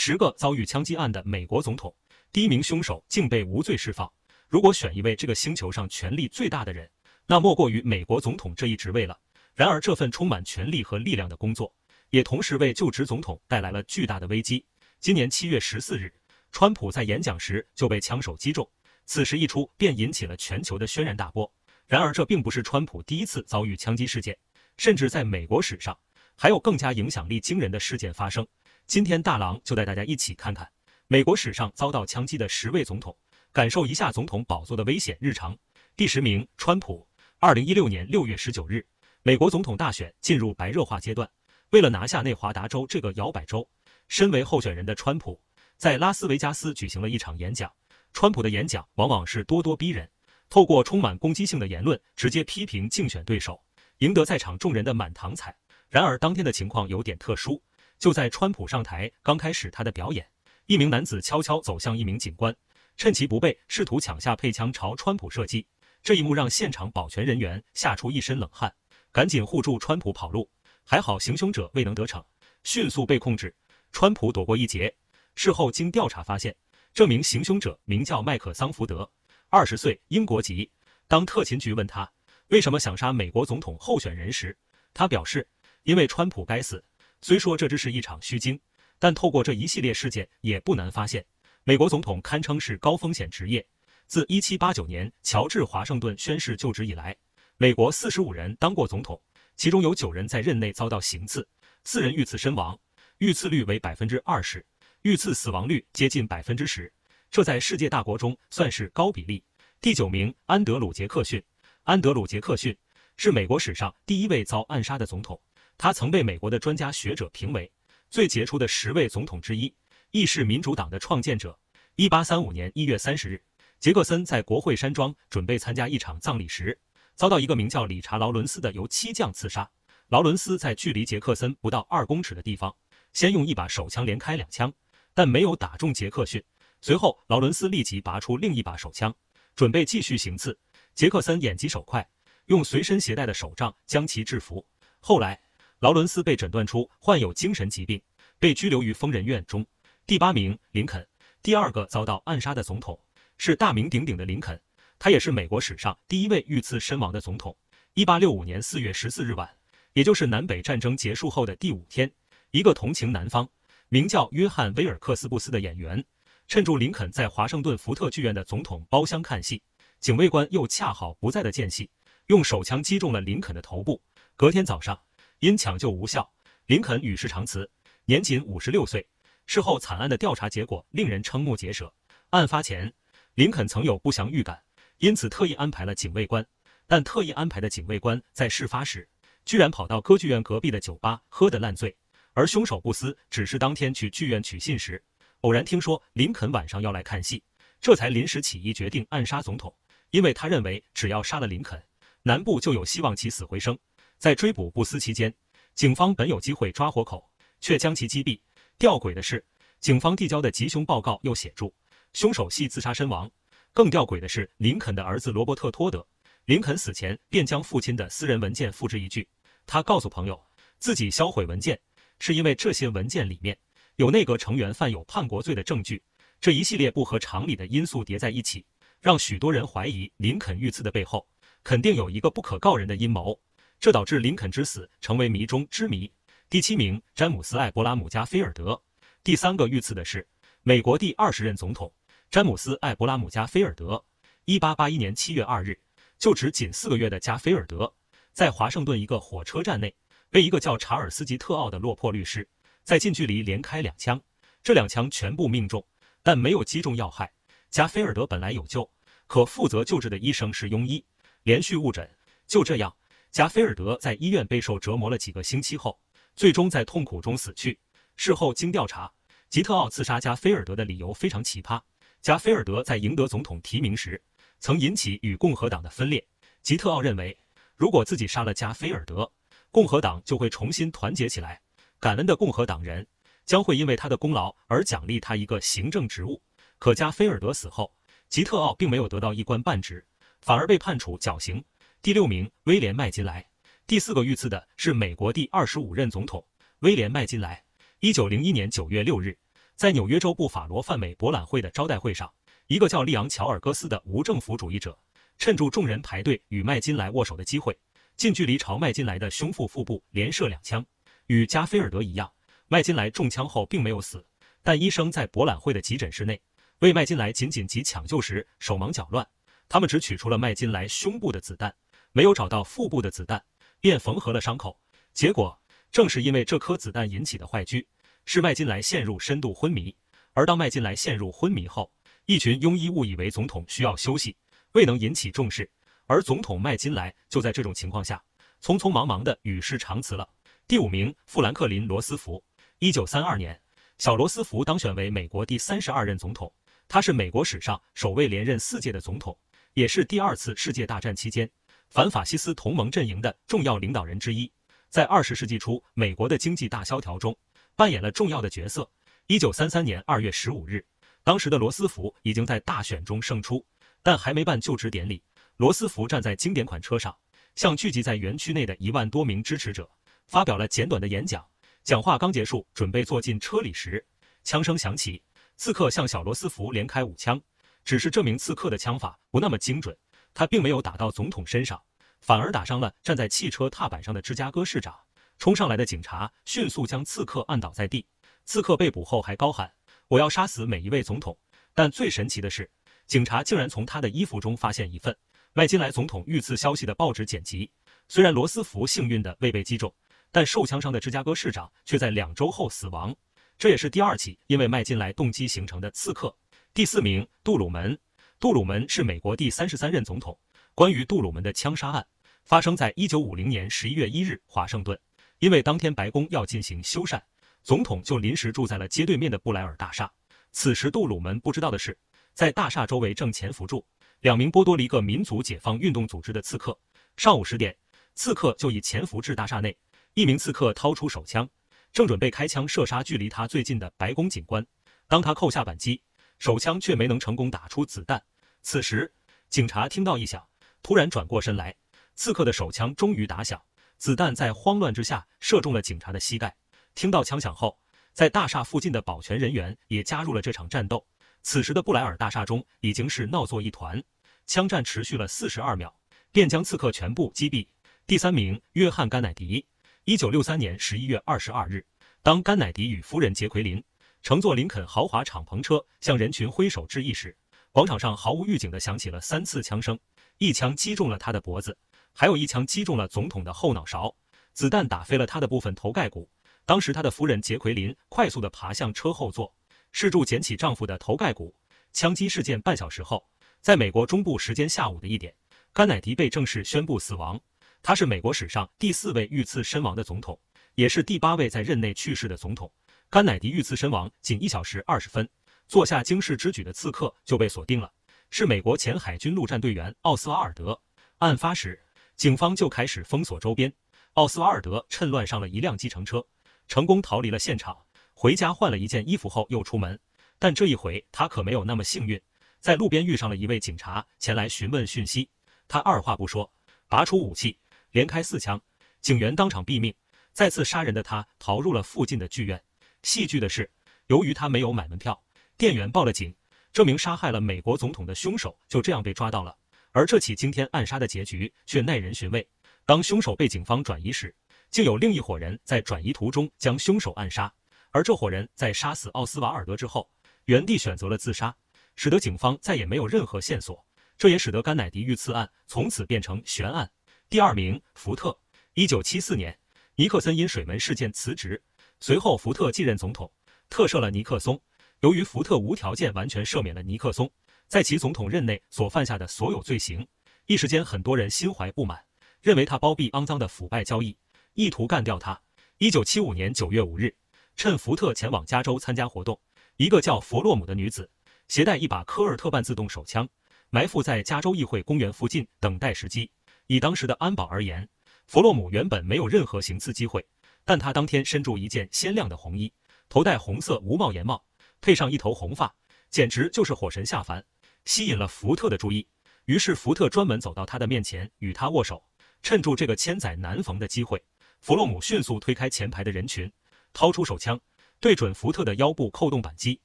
十个遭遇枪击案的美国总统，第一名凶手竟被无罪释放。如果选一位这个星球上权力最大的人，那莫过于美国总统这一职位了。然而，这份充满权力和力量的工作，也同时为就职总统带来了巨大的危机。今年七月十四日，川普在演讲时就被枪手击中，此事一出便引起了全球的轩然大波。然而，这并不是川普第一次遭遇枪击事件，甚至在美国史上还有更加影响力惊人的事件发生。今天大郎就带大家一起看看美国史上遭到枪击的十位总统，感受一下总统宝座的危险日常。第十名，川普。二零一六年六月十九日，美国总统大选进入白热化阶段。为了拿下内华达州这个摇摆州，身为候选人的川普在拉斯维加斯举行了一场演讲。川普的演讲往往是咄咄逼人，透过充满攻击性的言论直接批评竞选对手，赢得在场众人的满堂彩。然而，当天的情况有点特殊。就在川普上台刚开始他的表演，一名男子悄悄走向一名警官，趁其不备，试图抢下配枪朝川普射击。这一幕让现场保全人员吓出一身冷汗，赶紧护住川普跑路。还好行凶者未能得逞，迅速被控制，川普躲过一劫。事后经调查发现，这名行凶者名叫麦克桑福德，二十岁，英国籍。当特勤局问他为什么想杀美国总统候选人时，他表示：“因为川普该死。”虽说这只是一场虚惊，但透过这一系列事件，也不难发现，美国总统堪称是高风险职业。自一七八九年乔治华盛顿宣誓就职以来，美国四十五人当过总统，其中有九人在任内遭到行刺，四人遇刺身亡，遇刺率为百分之二十，遇刺死亡率接近百分之十，这在世界大国中算是高比例。第九名安德鲁·杰克逊，安德鲁·杰克逊是美国史上第一位遭暗杀的总统。他曾被美国的专家学者评为最杰出的十位总统之一，亦是民主党的创建者。一八三五年一月三十日，杰克森在国会山庄准备参加一场葬礼时，遭到一个名叫理查·劳伦斯的油漆匠刺杀。劳伦斯在距离杰克森不到二公尺的地方，先用一把手枪连开两枪，但没有打中杰克逊。随后，劳伦斯立即拔出另一把手枪，准备继续行刺。杰克森眼疾手快，用随身携带的手杖将其制服。后来。劳伦斯被诊断出患有精神疾病，被拘留于疯人院中。第八名林肯，第二个遭到暗杀的总统是大名鼎鼎的林肯，他也是美国史上第一位遇刺身亡的总统。一八六五年四月十四日晚，也就是南北战争结束后的第五天，一个同情南方、名叫约翰·威尔克斯·布斯的演员，趁住林肯在华盛顿福特剧院的总统包厢看戏，警卫官又恰好不在的间隙，用手枪击中了林肯的头部。隔天早上。因抢救无效，林肯与世长辞，年仅五十六岁。事后惨案的调查结果令人瞠目结舌。案发前，林肯曾有不祥预感，因此特意安排了警卫官。但特意安排的警卫官在事发时，居然跑到歌剧院隔壁的酒吧喝得烂醉。而凶手布斯只是当天去剧院取信时，偶然听说林肯晚上要来看戏，这才临时起意决定暗杀总统。因为他认为，只要杀了林肯，南部就有希望起死回生。在追捕布斯期间，警方本有机会抓活口，却将其击毙。吊诡的是，警方递交的吉凶报告又写住凶手系自杀身亡。更吊诡的是，林肯的儿子罗伯特·托德，林肯死前便将父亲的私人文件复制一具。他告诉朋友，自己销毁文件是因为这些文件里面有内阁成员犯有叛国罪的证据。这一系列不合常理的因素叠在一起，让许多人怀疑林肯遇刺的背后肯定有一个不可告人的阴谋。这导致林肯之死成为谜中之谜。第七名，詹姆斯·艾伯拉姆·加菲尔德。第三个遇刺的是美国第二十任总统詹姆斯·艾伯拉姆·加菲尔德。一八八一年七月二日，就职仅四个月的加菲尔德，在华盛顿一个火车站内，被一个叫查尔斯·吉特奥的落魄律师，在近距离连开两枪，这两枪全部命中，但没有击中要害。加菲尔德本来有救，可负责救治的医生是庸医，连续误诊，就这样。加菲尔德在医院备受折磨了几个星期后，最终在痛苦中死去。事后经调查，吉特奥刺杀加菲尔德的理由非常奇葩。加菲尔德在赢得总统提名时，曾引起与共和党的分裂。吉特奥认为，如果自己杀了加菲尔德，共和党就会重新团结起来，感恩的共和党人将会因为他的功劳而奖励他一个行政职务。可加菲尔德死后，吉特奥并没有得到一官半职，反而被判处绞刑。第六名威廉麦金莱，第四个遇刺的是美国第二十五任总统威廉麦金莱。一九零一年九月六日，在纽约州布法罗泛美博览会的招待会上，一个叫利昂乔尔戈斯的无政府主义者，趁住众人排队与麦金莱握手的机会，近距离朝麦金莱的胸腹腹部连射两枪。与加菲尔德一样，麦金莱中枪后并没有死，但医生在博览会的急诊室内为麦金莱紧急抢救时手忙脚乱，他们只取出了麦金莱胸部的子弹。没有找到腹部的子弹，便缝合了伤口。结果正是因为这颗子弹引起的坏疽，使麦金莱陷入深度昏迷。而当麦金莱陷入昏迷后，一群庸医误以为总统需要休息，未能引起重视。而总统麦金莱就在这种情况下，匆匆忙忙的与世长辞了。第五名，富兰克林·罗斯福。一九三二年，小罗斯福当选为美国第三十二任总统。他是美国史上首位连任四届的总统，也是第二次世界大战期间。反法西斯同盟阵营的重要领导人之一，在二十世纪初美国的经济大萧条中扮演了重要的角色。一九三三年二月十五日，当时的罗斯福已经在大选中胜出，但还没办就职典礼。罗斯福站在经典款车上，向聚集在园区内的一万多名支持者发表了简短的演讲。讲话刚结束，准备坐进车里时，枪声响起。刺客向小罗斯福连开五枪，只是这名刺客的枪法不那么精准。他并没有打到总统身上，反而打伤了站在汽车踏板上的芝加哥市长。冲上来的警察迅速将刺客按倒在地。刺客被捕后还高喊：“我要杀死每一位总统。”但最神奇的是，警察竟然从他的衣服中发现一份麦金莱总统遇刺消息的报纸剪辑。虽然罗斯福幸运的未被击中，但受枪伤的芝加哥市长却在两周后死亡。这也是第二起因为麦金莱动机形成的刺客。第四名，杜鲁门。杜鲁门是美国第三十三任总统。关于杜鲁门的枪杀案，发生在一九五零年十一月一日，华盛顿。因为当天白宫要进行修缮，总统就临时住在了街对面的布莱尔大厦。此时，杜鲁门不知道的是，在大厦周围正潜伏住两名波多黎各民族解放运动组织的刺客。上午十点，刺客就已潜伏至大厦内。一名刺客掏出手枪，正准备开枪射杀距离他最近的白宫警官。当他扣下扳机。手枪却没能成功打出子弹。此时，警察听到一响，突然转过身来，刺客的手枪终于打响，子弹在慌乱之下射中了警察的膝盖。听到枪响后，在大厦附近的保全人员也加入了这场战斗。此时的布莱尔大厦中已经是闹作一团，枪战持续了四十二秒，便将刺客全部击毙。第三名，约翰·甘乃迪，一九六三年十一月二十二日，当甘乃迪与夫人杰奎琳。乘坐林肯豪华敞篷车向人群挥手致意时，广场上毫无预警地响起了三次枪声，一枪击中了他的脖子，还有一枪击中了总统的后脑勺，子弹打飞了他的部分头盖骨。当时，他的夫人杰奎琳快速地爬向车后座，试图捡起丈夫的头盖骨。枪击事件半小时后，在美国中部时间下午的一点，甘乃迪被正式宣布死亡。他是美国史上第四位遇刺身亡的总统，也是第八位在任内去世的总统。甘乃迪遇刺身亡仅一小时二十分，做下惊世之举的刺客就被锁定了，是美国前海军陆战队员奥斯瓦尔德。案发时，警方就开始封锁周边。奥斯瓦尔德趁乱上了一辆计程车，成功逃离了现场。回家换了一件衣服后，又出门。但这一回他可没有那么幸运，在路边遇上了一位警察前来询问讯息。他二话不说，拔出武器，连开四枪，警员当场毙命。再次杀人的他逃入了附近的剧院。戏剧的是，由于他没有买门票，店员报了警。这名杀害了美国总统的凶手就这样被抓到了。而这起惊天暗杀的结局却耐人寻味。当凶手被警方转移时，竟有另一伙人在转移途中将凶手暗杀。而这伙人在杀死奥斯瓦尔德之后，原地选择了自杀，使得警方再也没有任何线索。这也使得甘乃迪遇刺案从此变成悬案。第二名，福特，一九七四年，尼克森因水门事件辞职。随后，福特继任总统，特赦了尼克松。由于福特无条件完全赦免了尼克松在其总统任内所犯下的所有罪行，一时间很多人心怀不满，认为他包庇肮脏的腐败交易，意图干掉他。一九七五年九月五日，趁福特前往加州参加活动，一个叫佛洛姆的女子携带一把科尔特半自动手枪，埋伏在加州议会公园附近，等待时机。以当时的安保而言，佛洛姆原本没有任何行刺机会。但他当天身着一件鲜亮的红衣，头戴红色无帽檐帽，配上一头红发，简直就是火神下凡，吸引了福特的注意。于是福特专门走到他的面前与他握手，趁住这个千载难逢的机会，弗洛姆迅速推开前排的人群，掏出手枪，对准福特的腰部扣动扳机。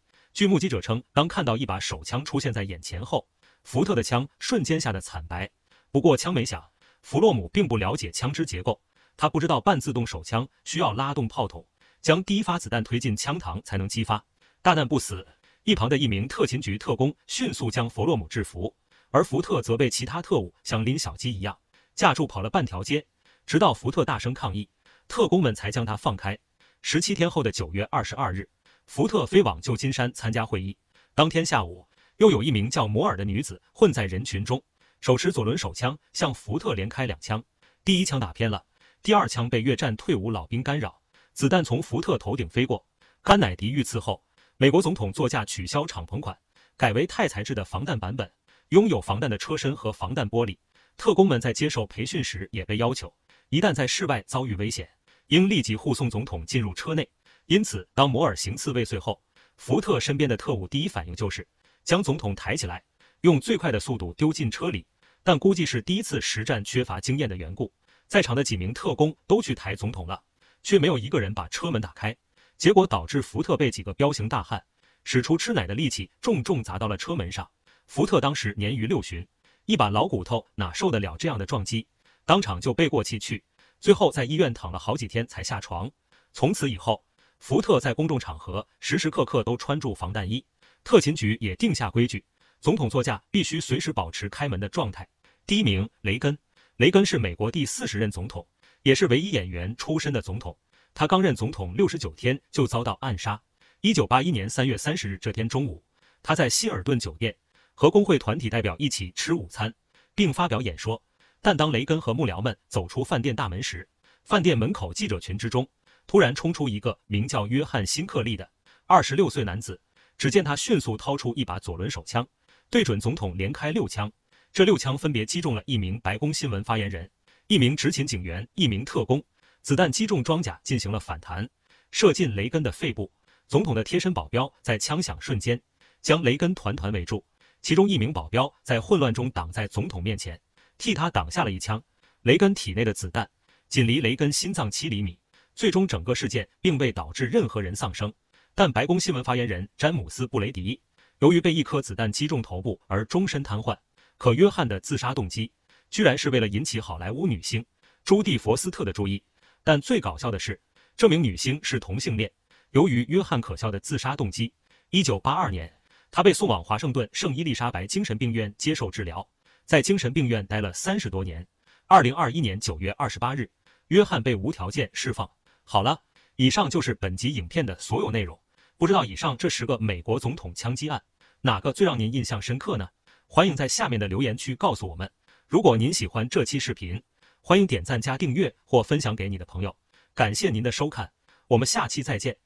据目击者称，当看到一把手枪出现在眼前后，福特的枪瞬间吓得惨白。不过枪没响，弗洛姆并不了解枪支结构。他不知道半自动手枪需要拉动炮筒，将第一发子弹推进枪膛才能激发。大难不死，一旁的一名特勤局特工迅速将弗洛姆制服，而福特则被其他特务像拎小鸡一样架住，跑了半条街。直到福特大声抗议，特工们才将他放开。十七天后的九月二十二日，福特飞往旧金山参加会议。当天下午，又有一名叫摩尔的女子混在人群中，手持左轮手枪向福特连开两枪，第一枪打偏了。第二枪被越战退伍老兵干扰，子弹从福特头顶飞过。甘乃迪遇刺后，美国总统座驾取消敞篷款，改为钛材质的防弹版本，拥有防弹的车身和防弹玻璃。特工们在接受培训时也被要求，一旦在室外遭遇危险，应立即护送总统进入车内。因此，当摩尔行刺未遂后，福特身边的特务第一反应就是将总统抬起来，用最快的速度丢进车里。但估计是第一次实战缺乏经验的缘故。在场的几名特工都去抬总统了，却没有一个人把车门打开，结果导致福特被几个彪形大汉使出吃奶的力气，重重砸到了车门上。福特当时年逾六旬，一把老骨头哪受得了这样的撞击，当场就背过气去，最后在医院躺了好几天才下床。从此以后，福特在公众场合时时刻刻都穿住防弹衣，特勤局也定下规矩，总统座驾必须随时保持开门的状态。第一名，雷根。雷根是美国第四十任总统，也是唯一演员出身的总统。他刚任总统六十九天就遭到暗杀。一九八一年三月三十日这天中午，他在希尔顿酒店和工会团体代表一起吃午餐，并发表演说。但当雷根和幕僚们走出饭店大门时，饭店门口记者群之中突然冲出一个名叫约翰·辛克利的二十六岁男子。只见他迅速掏出一把左轮手枪，对准总统连开六枪。这六枪分别击中了一名白宫新闻发言人、一名执勤警员、一名特工。子弹击中装甲进行了反弹，射进雷根的肺部。总统的贴身保镖在枪响瞬间将雷根团团围住，其中一名保镖在混乱中挡在总统面前，替他挡下了一枪。雷根体内的子弹仅离雷根心脏七厘米。最终，整个事件并未导致任何人丧生，但白宫新闻发言人詹姆斯布雷迪由于被一颗子弹击中头部而终身瘫痪。可约翰的自杀动机，居然是为了引起好莱坞女星朱蒂·佛斯特的注意。但最搞笑的是，这名女星是同性恋。由于约翰可笑的自杀动机，一九八二年，他被送往华盛顿圣伊丽莎白精神病院接受治疗，在精神病院待了三十多年。二零二一年九月二十八日，约翰被无条件释放。好了，以上就是本集影片的所有内容。不知道以上这十个美国总统枪击案，哪个最让您印象深刻呢？欢迎在下面的留言区告诉我们。如果您喜欢这期视频，欢迎点赞加订阅或分享给你的朋友。感谢您的收看，我们下期再见。